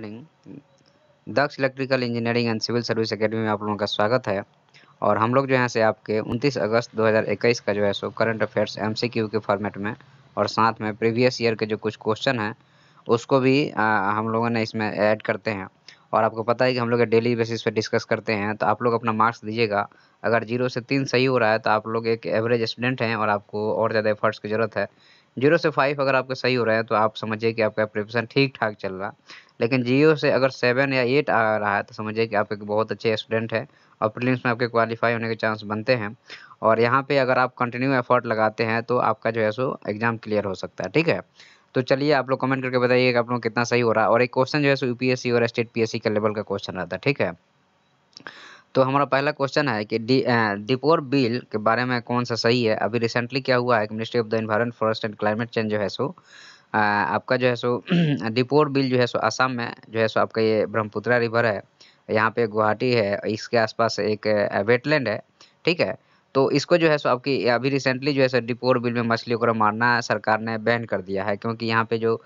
Daksha electrical engineering and civil service academy में आप लोगों का स्वागत है और हम लोग जो यहाँ से आपके 29 अगस्त 2021 का जो है सो करंट अफेयर्स एमसीक्यू के फॉर्मेट में और साथ में प्रीवियस ईयर के जो कुछ क्वेश्चन हैं उसको भी आ, हम लोगों ने इसमें ऐड करते हैं और आपको पता है कि हम लोग डेली बेसिस पर डिस्कस करते हैं तो आप लोग अपना मार्क्स दीजिएगा अगर जीरो से तीन सही हो रहा है तो आप लोग एक एवरेज स्टूडेंट हैं और आपको और ज़्यादा एफर्ट्स की ज़रूरत है जीरो से फाइव अगर आपका सही हो रहा है तो आप समझिए कि आपका प्रिपरेशन ठीक ठाक चल रहा लेकिन जीरो से अगर सेवन या एट आ रहा है तो समझिए कि आप एक बहुत अच्छे स्टूडेंट हैं और प्रीलिम्स में आपके क्वालिफाई होने के चांस बनते हैं और यहाँ पे अगर आप कंटिन्यू एफर्ट लगाते हैं तो आपका जो है सो एग्ज़ाम क्लियर हो सकता है ठीक है तो चलिए आप लोग कमेंट करके बताइए कि आप लोग कितना सही हो रहा है और एक क्वेश्चन जो है सो यू और स्टेट पी के लेवल का क्वेश्चन रहता है ठीक है तो हमारा पहला क्वेश्चन है कि डी डिपोर बिल के बारे में कौन सा सही है अभी रिसेंटली क्या हुआ है कि ministry of the environment forest and climate change जो है सो आपका जो है सो डिपोर बिल जो है सो आसाम में जो है सो आपका ये ब्रह्मपुत्रा रिवर है यहाँ पे गुवाहाटी है इसके आसपास एक वेटलैंड है ठीक है तो इसको जो है सो आपकी अभी रिसेंटली जो है सो डिपोर बिल में मछलियों को मारना सरकार ने बैन कर दिया है क्योंकि यहाँ पे जो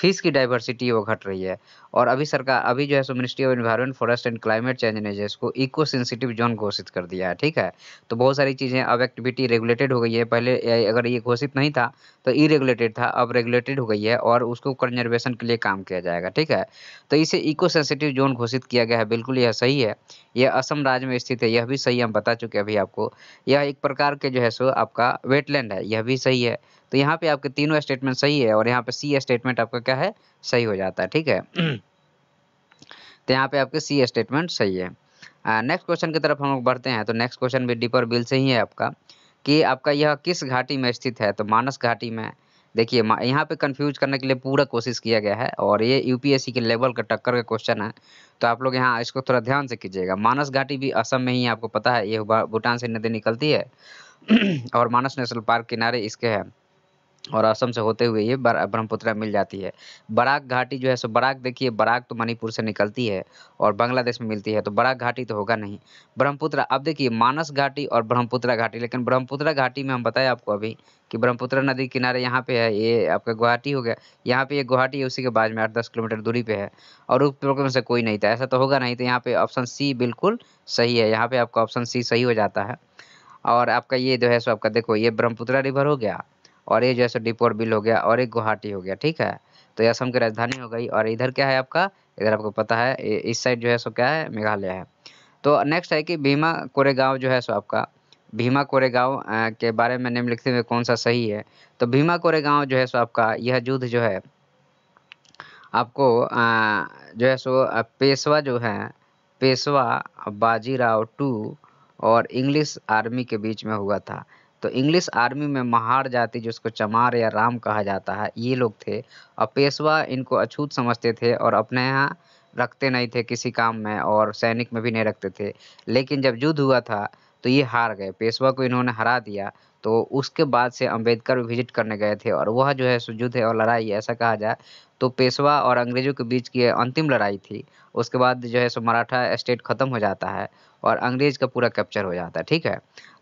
फिश की डाइवर्सिटी वो घट रही है और अभी सरकार अभी जो है सो ministry of environment forest and climate change ने जो इसको इको सेंसिटिव जोन घोषित कर दिया है ठीक है तो बहुत सारी चीज़ें अब एक्टिविटी रेगुलेटेड हो गई है पहले अगर ये घोषित नहीं था तो रेगुलेटेड था अब रेगुलेटेड हो गई है और उसको कंजर्वेशन के लिए काम किया जाएगा ठीक है तो इसे इको सेंसिटिव जोन घोषित किया गया है बिल्कुल यह सही है यह असम राज्य में स्थित है यह भी सही हम बता चुके अभी आपको यह एक प्रकार के जो है सो आपका वेटलैंड है यह भी सही है तो यहाँ पे आपके तीनों स्टेटमेंट सही है और यहाँ पे सी स्टेटमेंट आपका क्या है सही हो जाता है ठीक है तो यहाँ पे आपके सी स्टेटमेंट सही है नेक्स्ट क्वेश्चन की तरफ हम लोग बढ़ते हैं तो नेक्स्ट क्वेश्चन भी डीपर बिल से ही है आपका कि आपका यह किस घाटी में स्थित है तो मानस घाटी में देखिए यहाँ पे कंफ्यूज करने के लिए पूरा कोशिश किया गया है और ये यूपीएससी के लेवल का टक्कर का क्वेश्चन है तो आप लोग यहाँ इसको थोड़ा ध्यान से कीजिएगा मानस घाटी भी असम में ही आपको पता है ये भूटान से नदी निकलती है और मानस नेशनल पार्क किनारे इसके है और असम से होते हुए ये ब्रह्मपुत्रा मिल जाती है बराक घाटी जो है सो बराक देखिए बराक तो मणिपुर से निकलती है और बांग्लादेश में मिलती है तो बराक घाटी तो होगा नहीं ब्रह्मपुत्रा अब देखिए मानस घाटी और ब्रह्मपुत्रा घाटी लेकिन ब्रह्मपुत्रा घाटी में हम बताए आपको अभी कि ब्रह्मपुत्रा नदी किनारे यहाँ पे है ये आपका गुवाहाटी हो गया यहाँ पे ये गुवाहाटी है उसी के बाद में आठ दस किलोमीटर दूरी पे है और उप में से कोई नहीं था ऐसा तो होगा नहीं तो यहाँ पे ऑप्शन सी बिल्कुल सही है यहाँ पे आपका ऑप्शन सी सही हो जाता है और आपका ये जो है सो आपका देखो ये ब्रह्मपुत्रा रिवर हो गया और ये जो है सो डिपोर बिल हो गया और एक गुवाहाटी हो गया ठीक है तो ये असम की राजधानी हो गई और इधर क्या है आपका इधर आपको पता है इस साइड जो है सो क्या है मेघालय है तो नेक्स्ट है कि भीमा कोरेगांव जो है सो आपका भीमा कोरेगांव के बारे में निम्नलिखित में कौन सा सही है तो भीमा कोरेगांव जो है सो आपका यह युद्ध जो है आपको जो है सो पेशवा जो है पेशवा बाजीराव टू और इंग्लिश आर्मी के बीच में हुआ था तो इंग्लिश आर्मी में महार जाति जिसको चमार या राम कहा जाता है ये लोग थे और पेशवा इनको अछूत समझते थे और अपने यहाँ रखते नहीं थे किसी काम में और सैनिक में भी नहीं रखते थे लेकिन जब युद्ध हुआ था तो ये हार गए पेशवा को इन्होंने हरा दिया तो उसके बाद से अंबेडकर विजिट करने गए थे और वह जो है युद्ध और लड़ाई ऐसा कहा जाए तो पेशवा और अंग्रेजों के बीच की अंतिम लड़ाई थी उसके बाद जो है सो मराठा स्टेट ख़त्म हो जाता है और अंग्रेज का पूरा कैप्चर हो जाता है ठीक है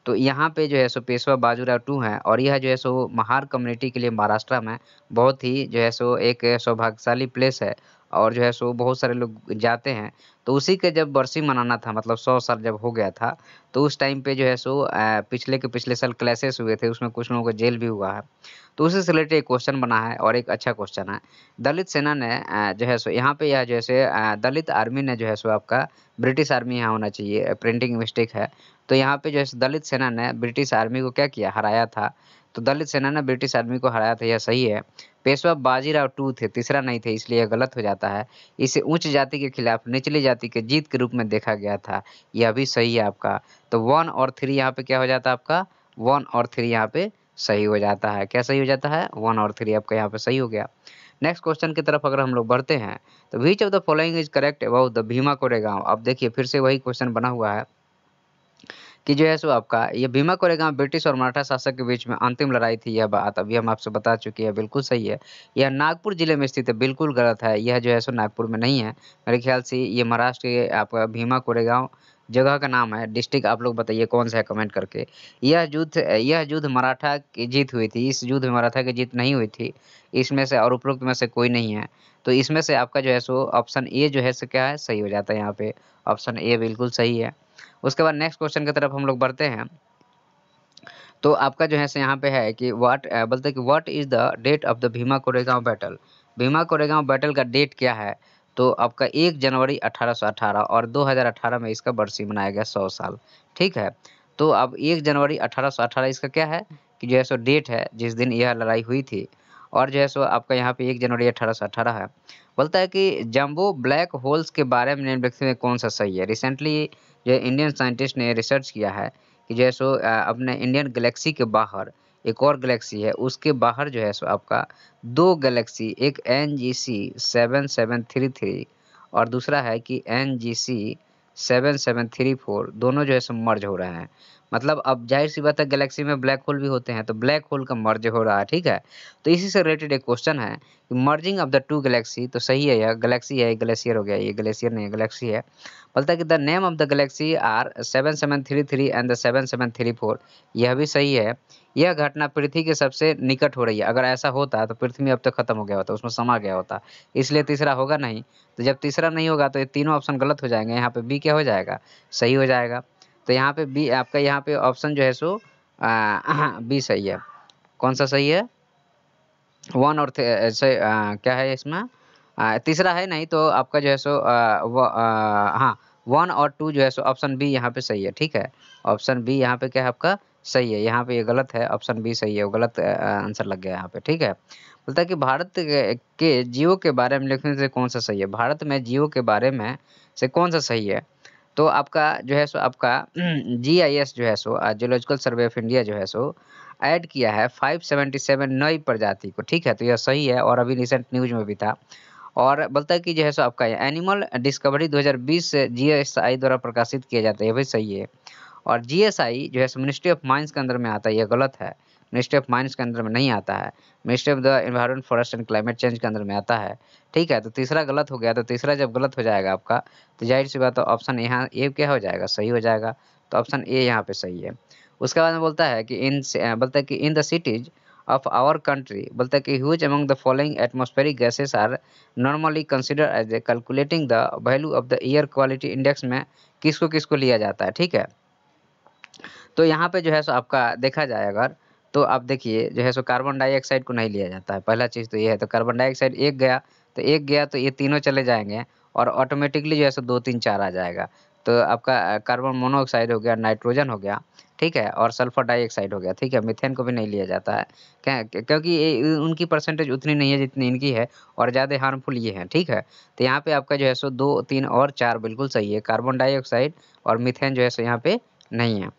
तो यहाँ पे जो है सो पेशवा बाजूराव टू हैं और यह जो है सो महार कम्युनिटी के लिए महाराष्ट्र में बहुत ही जो है सो एक सौभाग्यशाली प्लेस है और जो है सो बहुत सारे लोग जाते हैं तो उसी के जब बरसी मनाना था मतलब सौ साल जब हो गया था तो उस टाइम पे जो है सो पिछले के पिछले साल क्लैसेस हुए थे उसमें कुछ लोगों को जेल भी हुआ है तो उसी से रिलेटेड एक क्वेश्चन बना है और एक अच्छा क्वेश्चन है दलित सेना ने जो है सो यहाँ पे यह जो है दलित आर्मी ने जो है सो आपका ब्रिटिश आर्मी यहाँ होना चाहिए प्रिंटिंग मिस्टेक है तो यहाँ पे जो है दलित सेना ने ब्रिटिश आर्मी को क्या किया हराया था तो दलित सेना ने ब्रिटिश आर्मी को हराया था यह सही है पेशवा बाजीराव टू थे तीसरा नहीं थे इसलिए यह गलत हो जाता है इसे उच्च जाति के खिलाफ निचली जाति के जीत के रूप में देखा गया था यह भी सही है आपका तो वन और थ्री यहाँ पे क्या हो जाता है आपका वन और थ्री यहाँ पे सही हो जाता है क्या सही हो जाता है वन और थ्री आपका यहाँ पे सही हो गया नेक्स्ट क्वेश्चन की तरफ अगर हम लोग बढ़ते हैं तो which of the following is correct about the Bhima Koregaon अब देखिए फिर से वही क्वेश्चन बना हुआ है कि जो है सो आपका ये भीमा कोरेगांव ब्रिटिश और मराठा शासक के बीच में अंतिम लड़ाई थी यह बात अभी हम आपसे बता चुके हैं बिल्कुल सही है यह नागपुर जिले में स्थित है बिल्कुल गलत है यह जो है सो नागपुर में नहीं है मेरे ख्याल से ये महाराष्ट्र के आपका भीमा कोरेगांव जगह का नाम है डिस्ट्रिक्ट आप लोग बताइए कौन सा है कमेंट करके यह युद्ध यह युद्ध मराठा की जीत हुई थी इस युद्ध में मराठा की जीत नहीं हुई थी इसमें से और उपरोक्त में से कोई नहीं है तो इसमें से आपका जो है सो ऑप्शन ए जो है सो क्या है सही हो जाता है यहाँ पे ऑप्शन ए बिल्कुल सही है उसके बाद नेक्स्ट क्वेश्चन की तरफ हम लोग बढ़ते हैं तो आपका जो है यहाँ पे है कि व्हाट बोलते हैं कि what is the date of the Bhima Koregaon battle Bhima Koregaon battle का डेट क्या है तो आपका एक जनवरी 1818 और 2018 में इसका बरसी मनाया गया सौ साल ठीक है तो अब एक जनवरी 1818 इसका क्या है कि जो है सो डेट है जिस दिन यह लड़ाई हुई थी और जो है सो आपका यहाँ पे एक जनवरी अठारह सौ अठारह है बोलता है कि जम्बो ब्लैक होल्स के बारे में निम्नलिखित में कौन सा सही है रिसेंटली जो इंडियन साइंटिस्ट ने रिसर्च किया है कि जो है सो अपने इंडियन गलेक्सी के बाहर एक और गलेक्सी है उसके बाहर जो है सो आपका दो गलेक्सी एक N G C seven seven three three और दूसरा है कि N G C seven seven three four दोनों जो है सो मर्ज हो रहे हैं मतलब अब जाहिर सी बात है गैलेक्सी में ब्लैक होल भी होते हैं तो ब्लैक होल का मर्ज हो रहा है ठीक है तो इसी से रिलेटेड एक क्वेश्चन है कि merging of the two galaxy तो सही है यह गैलेक्सी है ग्लेशियर हो गया ये ग्लेशियर नहीं गैलेक्सी है बोलता है कि the name of the galaxy are seven seven three three and the seven seven three four यह भी सही है यह घटना पृथ्वी के सबसे निकट हो रही है अगर ऐसा होता तो पृथ्वी अब तक खत्म हो गया होता उसमें समा गया होता इसलिए तीसरा होगा नहीं तो जब तीसरा नहीं होगा तो ये तीनों ऑप्शन गलत हो जाएंगे यहाँ पे बी क्या हो जाएगा सही हो जाएगा तो यहाँ पे बी आपका यहाँ पे ऑप्शन जो है सो बी हाँ, सही है कौन सा सही है वन और आ, क्या है इसमें तीसरा है नहीं तो आपका जो है सो हाँ वन और टू जो है सो ऑप्शन बी यहाँ पे सही है ठीक है ऑप्शन बी यहाँ पे क्या है आपका सही है यहाँ पे ये गलत है ऑप्शन बी सही है वो गलत आंसर लग गया यहाँ पे ठीक है बोलता है कि भारत के जियो के बारे में लिखने से कौन सा सही है भारत में जियो के बारे में से कौन सा सही है तो आपका जो है सो आपका जी आई एस जो है so geological survey of India जो है सो ऐड किया है 577 नई प्रजाति को ठीक है तो यह सही है और अभी रिसेंट न्यूज में भी था और बोलता है कि जो है सो आपका एनिमल डिस्कवरी एस आई द्वारा प्रकाशित किया जाता है यह भी सही है और जीएसआई जो है मिनिस्ट्री ऑफ माइंस के अंदर में आता है यह गलत है मिनिस्ट्री ऑफ माइंस के अंदर में नहीं आता है ministry of the environment forest and climate change के अंदर में आता है ठीक है तो तीसरा गलत हो गया तो तीसरा जब गलत हो जाएगा आपका तो जाहिर सी बात ऑप्शन यहाँ ए क्या हो जाएगा सही हो जाएगा तो ऑप्शन ए यहाँ पे सही है उसके बाद में बोलता है कि इन बोलता है कि in the cities of our country बोलता है कि huge among the following atmospheric gases are normally consider as a calculating the value of the air quality index में किसको किसको लिया जाता है ठीक है तो यहाँ पे जो है सो आपका देखा जाए अगर तो आप देखिए जो है सो कार्बन डाइऑक्साइड को नहीं लिया जाता है पहला चीज़ तो ये है तो कार्बन डाइऑक्साइड एक गया तो एक गया तो ये तीनों चले जाएंगे और ऑटोमेटिकली जो है सो दो तीन चार आ जाएगा तो आपका कार्बन मोनोऑक्साइड हो गया नाइट्रोजन हो गया ठीक है और सल्फर डाइऑक्साइड हो गया ठीक है मिथेन को भी नहीं लिया जाता है क्या क्योंकि उनकी परसेंटेज उतनी नहीं है जितनी इनकी है और ज़्यादा हार्मफुल ये हैं ठीक है तो यहाँ पे आपका जो है सो दो तीन और चार बिल्कुल सही है कार्बन डाइऑक्साइड और मिथेन जो है सो यहाँ पे नहीं है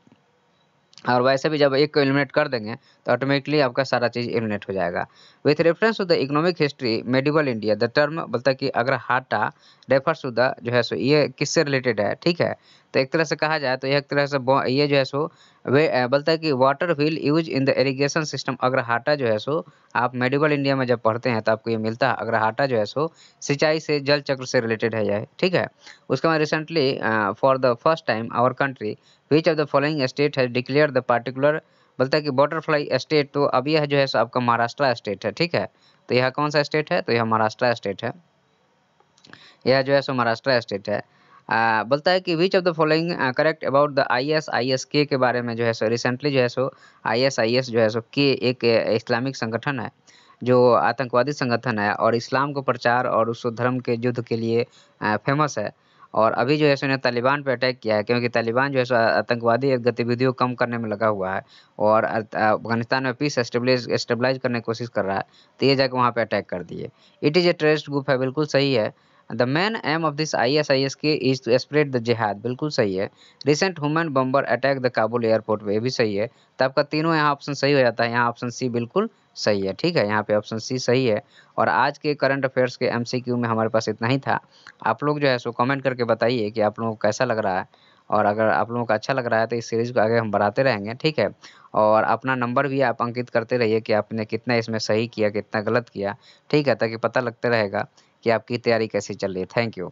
और वैसे भी जब एक को एलिमिनेट कर देंगे तो ऑटोमेटिकली आपका सारा चीज़ एलिमिनेट हो जाएगा with reference to the economic history medieval India the term बोलता है कि अगर हाटा रेफर्स टू द जो है सो ये किससे रिलेटेड है ठीक है तो एक तरह से कहा जाए तो एक तरह से ये जो है सो वे बोलता है कि water wheel use in the irrigation system Araghatta जो है सो आप मेडिकल इंडिया में जब पढ़ते हैं तो आपको ये मिलता है अग्रहाटा जो है सो सिंचाई से जल चक्र से रिलेटेड है यह ठीक है उसके बाद recently for the first time our country which of the following state has declare the particular बोलता है कि बटरफ्लाई स्टेट तो अब यह जो है सो आपका महाराष्ट्र स्टेट है ठीक है तो यह कौन सा स्टेट है तो यह महाराष्ट्र स्टेट है यह जो है सो महाराष्ट्र स्टेट है बोलता है कि which of the following correct about the I S I S K के बारे में जो है सो रिसेंटली जो है सो आई एस आई एस जो है सो के एक इस्लामिक संगठन है जो आतंकवादी संगठन है और इस्लाम को प्रचार और उस धर्म के युद्ध के लिए फेमस है और अभी जो है सो इन्हें तालिबान पर अटैक किया है क्योंकि तालिबान जो है सो आतंकवादी गतिविधियों कम करने में लगा हुआ है और अफगानिस्तान में पीस स्टेबलाइज स्टेबलाइज करने की कोशिश कर रहा है तो ये जाकर वहाँ पर अटैक कर दिए it is a terrorist group है बिल्कुल सही है the main aim of this I S I S K is to spread the jihad बिल्कुल सही है recent human bomber attack the Kabul airport पे भी सही है तो आपका तीनों यहाँ ऑप्शन सही हो जाता है यहाँ ऑप्शन सी बिल्कुल सही है ठीक है यहाँ पे ऑप्शन सी सही है और आज के करंट अफेयर्स के एमसीक्यू में हमारे पास इतना ही था आप लोग जो है सो कमेंट करके बताइए कि आप लोगों को कैसा लग रहा है और अगर आप लोगों को अच्छा लग रहा है तो इस सीरीज़ को आगे हम बढ़ाते रहेंगे ठीक है और अपना नंबर भी आप अंकित करते रहिए कि आपने कितना इसमें सही किया कितना गलत किया ठीक है ताकि पता लगते रहेगा कि आपकी तैयारी कैसे चल रही है थैंक यू